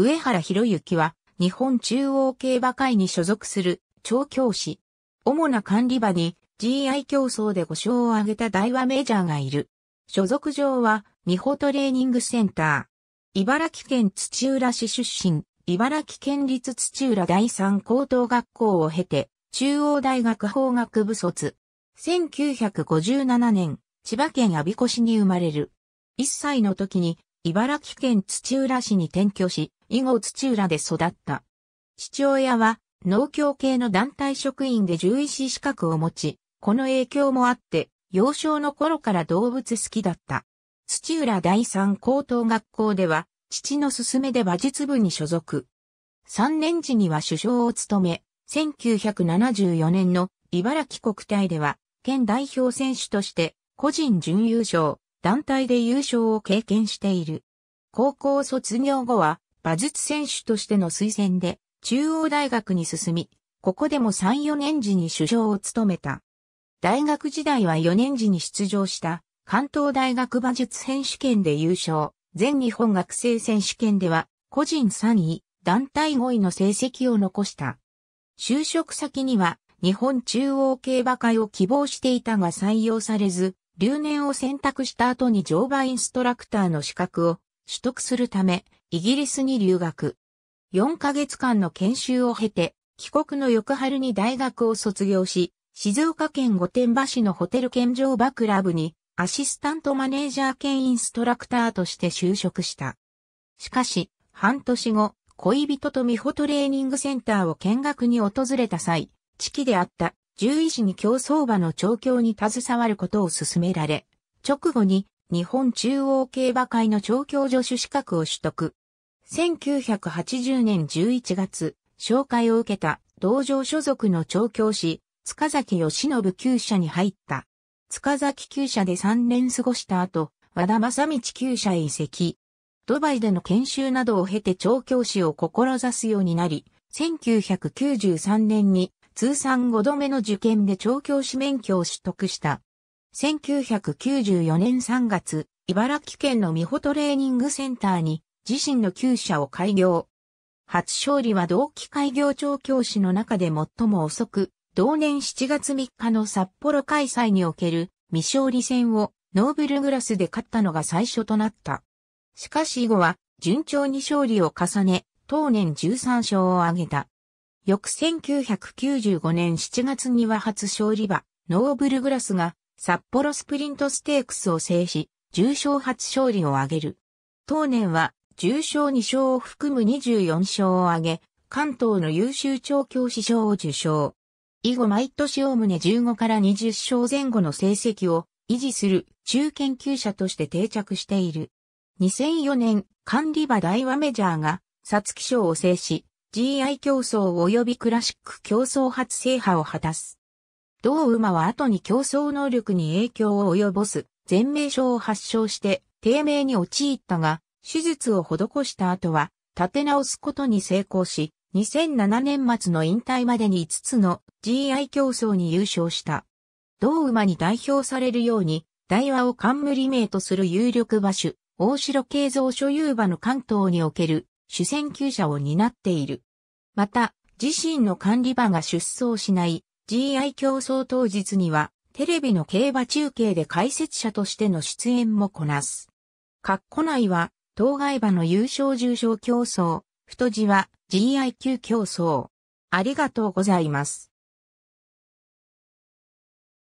上原博之は、日本中央競馬会に所属する、調教師。主な管理場に、GI 競争で5勝を挙げた大和メジャーがいる。所属上は、美穂トレーニングセンター。茨城県土浦市出身、茨城県立土浦第三高等学校を経て、中央大学法学部卒。1957年、千葉県阿鼻子市に生まれる。1歳の時に、茨城県土浦市に転居し、以後土浦で育った。父親は農協系の団体職員で獣医師資格を持ち、この影響もあって、幼少の頃から動物好きだった。土浦第三高等学校では、父の勧めで馬術部に所属。3年時には首相を務め、1974年の茨城国体では、県代表選手として個人準優勝、団体で優勝を経験している。高校卒業後は馬術選手としての推薦で中央大学に進み、ここでも3、4年時に首相を務めた。大学時代は4年時に出場した関東大学馬術選手権で優勝、全日本学生選手権では個人3位、団体5位の成績を残した。就職先には日本中央競馬会を希望していたが採用されず、留年を選択した後に乗馬インストラクターの資格を取得するため、イギリスに留学。4ヶ月間の研修を経て、帰国の翌春に大学を卒業し、静岡県御殿場市のホテル健常場クラブに、アシスタントマネージャー兼インストラクターとして就職した。しかし、半年後、恋人と美穂トレーニングセンターを見学に訪れた際、地期であった獣医師に競争馬の調教に携わることを勧められ、直後に日本中央競馬会の調教助手資格を取得。1980年11月、紹介を受けた同場所属の調教師、塚崎義信旧社に入った。塚崎旧社で3年過ごした後、和田正道旧社へ移籍。ドバイでの研修などを経て調教師を志すようになり、1993年に通算5度目の受験で調教師免許を取得した。1994年3月、茨城県の美穂トレーニングセンターに自身の旧社を開業。初勝利は同期開業調教師の中で最も遅く、同年7月3日の札幌開催における未勝利戦をノーブルグラスで勝ったのが最初となった。しかし以後は順調に勝利を重ね、当年13勝を挙げた。翌1995年7月には初勝利馬、ノーブルグラスが札幌スプリントステークスを制し、重賞初勝利を挙げる。当年は重賞2賞を含む24賞を挙げ、関東の優秀調教師賞を受賞。以後毎年おおむね15から20賞前後の成績を維持する中研究者として定着している。2004年、管理場大和メジャーが、サツキ賞を制し、GI 競争及びクラシック競争初制覇を果たす。同馬は後に競争能力に影響を及ぼす、全名賞を発症して、低迷に陥ったが、手術を施した後は、立て直すことに成功し、2007年末の引退までに5つの GI 競争に優勝した。同馬に代表されるように、台和を冠名とする有力馬種、大城慶三所有馬の関東における主戦級者を担っている。また、自身の管理馬が出走しない GI 競争当日には、テレビの競馬中継で解説者としての出演もこなす。ッコ内は、当該馬の優勝重賞競争、太字は GIQ 競争。ありがとうございます。